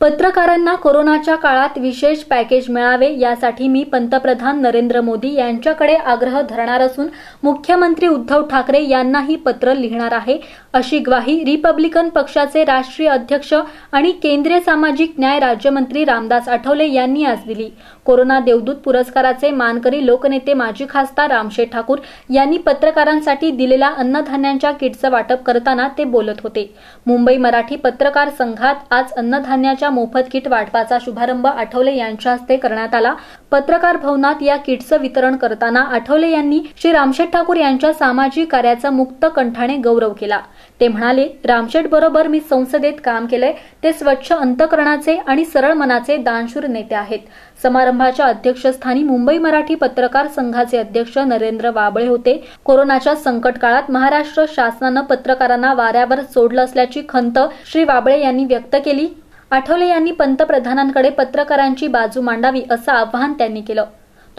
पत्रकारांना कोरोनाच्या काळात विशेष पॅकेज मिळावे यासाठी मी पंतप्रधान नरेंद्र मोदी यांच्याकडे आग्रह धरणार असून मुख्यमंत्री उद्धव ठाकरे यांनाही पत्र लिहिणार आहे अशी ग्वाही रिपब्लिकन पक्षाचे राष्ट्रीय अध्यक्ष आणि केंद्रीय सामाजिक न्याय राज्यमंत्री रामदास आठवले यांनी आज दिली कोरोना देवदूत पुरस्काराचे मानकरी लोकनेते माजी खासदार रामशेठ ठाकूर यांनी पत्रकारांसाठी दिलेल्या अन्नधान्यांच्या किटचं वाटप करताना ते बोलत होते मुंबई मराठी पत्रकार संघात आज अन्नधान्याच्या मोफत किट वाटपाचा शुभारंभ आठवले यांच्या हस्ते करण्यात आला पत्रकार भवनात या किटचं वितरण करताना आठवले यांनी श्री रामशेठ ठाकूर यांच्या सामाजिक कार्याचा मुक्त कंठाने गौरव केला ते म्हणाले रामशेठ बरोबर मी संसदेत काम केलंय ते स्वच्छ अंतकरणाचे आणि सरळ मनाचे दानशूर नेते आहेत समारंभाच्या अध्यक्षस्थानी मुंबई मराठी पत्रकार संघाचे अध्यक्ष नरेंद्र वाबळे होते कोरोनाच्या संकट काळात महाराष्ट्र शासनानं पत्रकारांना वाऱ्यावर सोडलं असल्याची खंत श्री वाबळे यांनी व्यक्त केली आठवले यांनी पंतप्रधानांकडे पत्रकारांची बाजू मांडावी असं आवाहन त्यांनी केलं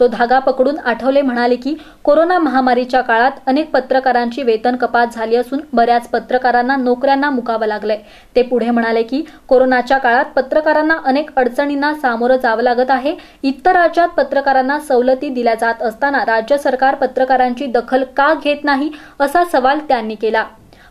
तो धागा पकडून आठवले म्हणाले की कोरोना महामारीच्या काळात अनेक पत्रकारांची वेतन कपात झाली असून बऱ्याच पत्रकारांना नोकऱ्यांना मुकावं लागलंय ते पुढे म्हणाले की कोरोनाच्या काळात पत्रकारांना अनेक अडचणींना सामोरं जावं लागत आहे इतर राज्यात पत्रकारांना सवलती दिल्या जात असताना राज्य सरकार पत्रकारांची दखल का घेत नाही असा सवाल त्यांनी केला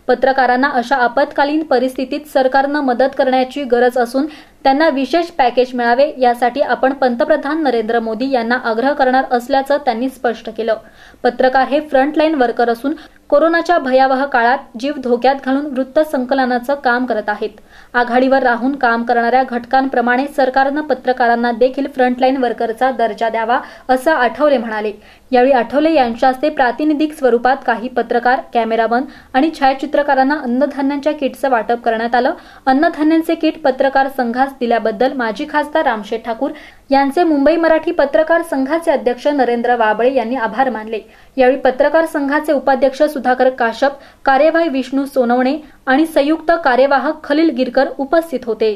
पत्रकारांना अशा आपत्कालीन परिस्थितीत सरकारनं मदत करण्याची गरज असून त्यांना विशेष पॅकेज मिळावे यासाठी आपण पंतप्रधान नरेंद्र मोदी यांना आग्रह करणार असल्याचं त्यांनी स्पष्ट केलं पत्रकार हे फ्रंटलाईन वर्कर असून कोरोनाच्या भयावह काळात जीव धोक्यात घालून वृत्त संकलनाचं काम करत आहेत आघाडीवर राहून काम करणाऱ्या घटकांप्रमाणे सरकारनं पत्रकारांना देखील फ्रंटलाईन वर्करचा दर्जा द्यावा असं आठवले म्हणाले यावेळी आठवले यांच्या हस्ते प्रातिनिधिक स्वरूपात काही पत्रकार कॅमेरामन आणि छायाचित्रकारांना अन्नधान्यांच्या किटचं वाटप करण्यात आलं अन्नधान्यांचे किट पत्रकार संघात दिल्याबद्दल माजी खासदार रामशेठ ठाकूर यांचे मुंबई मराठी पत्रकार संघाचे अध्यक्ष नरेंद्र वाबळे यांनी आभार मानले यावेळी पत्रकार संघाचे उपाध्यक्ष सुधाकर काशप कार्यवाही विष्णू सोनवणे आणि संयुक्त कार्यवाहक खलील गिरकर उपस्थित होते